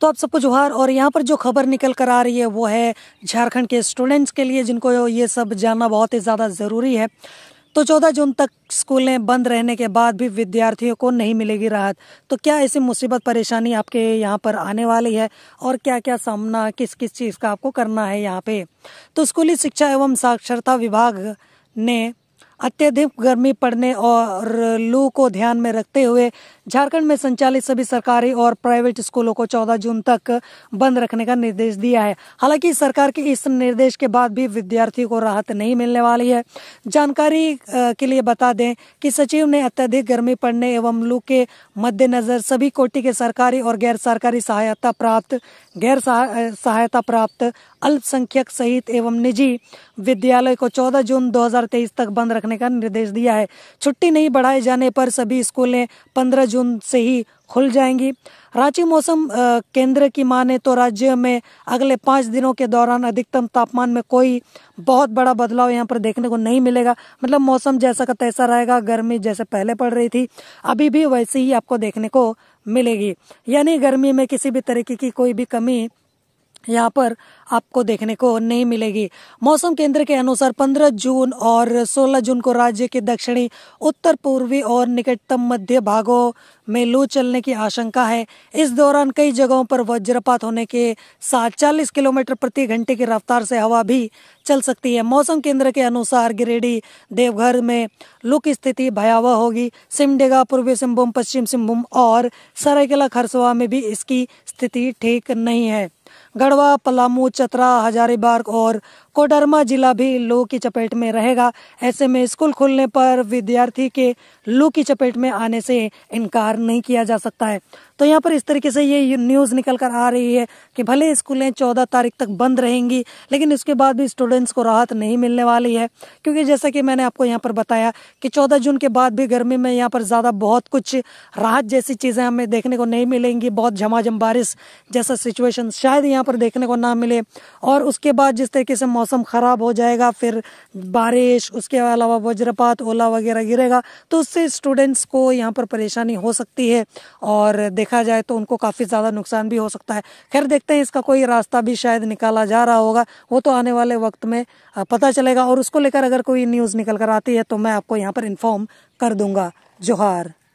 तो आप सबको जोहार और यहाँ पर जो खबर निकल कर आ रही है वो है झारखंड के स्टूडेंट्स के लिए जिनको ये सब जानना बहुत ही ज़्यादा ज़रूरी है तो 14 जून तक स्कूलें बंद रहने के बाद भी विद्यार्थियों को नहीं मिलेगी राहत तो क्या ऐसी मुसीबत परेशानी आपके यहाँ पर आने वाली है और क्या क्या सामना किस किस चीज़ का आपको करना है यहाँ पे तो स्कूली शिक्षा एवं साक्षरता विभाग ने अत्यधिक गर्मी पड़ने और लू को ध्यान में रखते हुए झारखंड में संचालित सभी सरकारी और प्राइवेट स्कूलों को 14 जून तक बंद रखने का निर्देश दिया है हालांकि सरकार के इस निर्देश के बाद भी विद्यार्थियों को राहत नहीं मिलने वाली है जानकारी के लिए बता दें कि सचिव ने अत्यधिक गर्मी पड़ने एवं लू के मद्देनजर सभी कोटि के सरकारी और गैर सरकारी सहायता प्राप्त गैर सहायता प्राप्त अल्पसंख्यक सहित एवं निजी विद्यालय को चौदह जून दो तक बंद रखने रखने का निर्देश दिया है छुट्टी नहीं बढ़ाए जाने पर सभी स्कूलें पंद्रह जून से ही खुल जाएंगी रांची मौसम केंद्र की माने तो राज्य में अगले पाँच दिनों के दौरान अधिकतम तापमान में कोई बहुत बड़ा बदलाव यहाँ पर देखने को नहीं मिलेगा मतलब मौसम जैसा का तैसा रहेगा गर्मी जैसे पहले पड़ रही थी अभी भी वैसी ही आपको देखने को मिलेगी यानी गर्मी में किसी भी तरीके की कोई भी कमी यहाँ पर आपको देखने को नहीं मिलेगी मौसम केंद्र के अनुसार 15 जून और 16 जून को राज्य के दक्षिणी उत्तर पूर्वी और निकटतम मध्य भागों में लू चलने की आशंका है इस दौरान कई जगहों पर वज्रपात होने के साथ 40 किलोमीटर प्रति घंटे की रफ्तार से हवा भी चल सकती है मौसम केंद्र के अनुसार गिरिडीह देवघर में लू की स्थिति भयावह होगी सिमडेगा पूर्वी सिंहभूम पश्चिम सिंहभूम और सरायकेला खरसवा में भी इसकी स्थिति ठीक नहीं है गढ़वा पलामू चतरा हजारीबाग और कोडरमा जिला भी लू की चपेट में रहेगा ऐसे में स्कूल खुलने पर विद्यार्थी के लू की चपेट में आने से इनकार नहीं किया जा सकता है तो यहाँ पर इस तरीके से ये न्यूज़ निकल कर आ रही है कि भले स्कूलें चौदह तारीख तक बंद रहेंगी लेकिन इसके बाद भी स्टूडेंट्स को राहत नहीं मिलने वाली है क्योंकि जैसा कि मैंने आपको यहाँ पर बताया कि चौदह जून के बाद भी गर्मी में यहाँ पर ज़्यादा बहुत कुछ राहत जैसी चीज़ें हमें देखने को नहीं मिलेंगी बहुत झमाझम बारिश जैसा सिचुएशन शायद यहाँ पर देखने को ना मिले और उसके बाद जिस तरीके से मौसम मौसम ख़राब हो जाएगा फिर बारिश उसके अलावा वज्रपात ओला वगैरह गिरेगा तो उससे स्टूडेंट्स को यहाँ पर परेशानी हो सकती है और देखा जाए तो उनको काफ़ी ज़्यादा नुकसान भी हो सकता है खैर देखते हैं इसका कोई रास्ता भी शायद निकाला जा रहा होगा वो तो आने वाले वक्त में पता चलेगा और उसको लेकर अगर कोई न्यूज़ निकल कर आती है तो मैं आपको यहाँ पर इन्फॉर्म कर दूंगा जोहार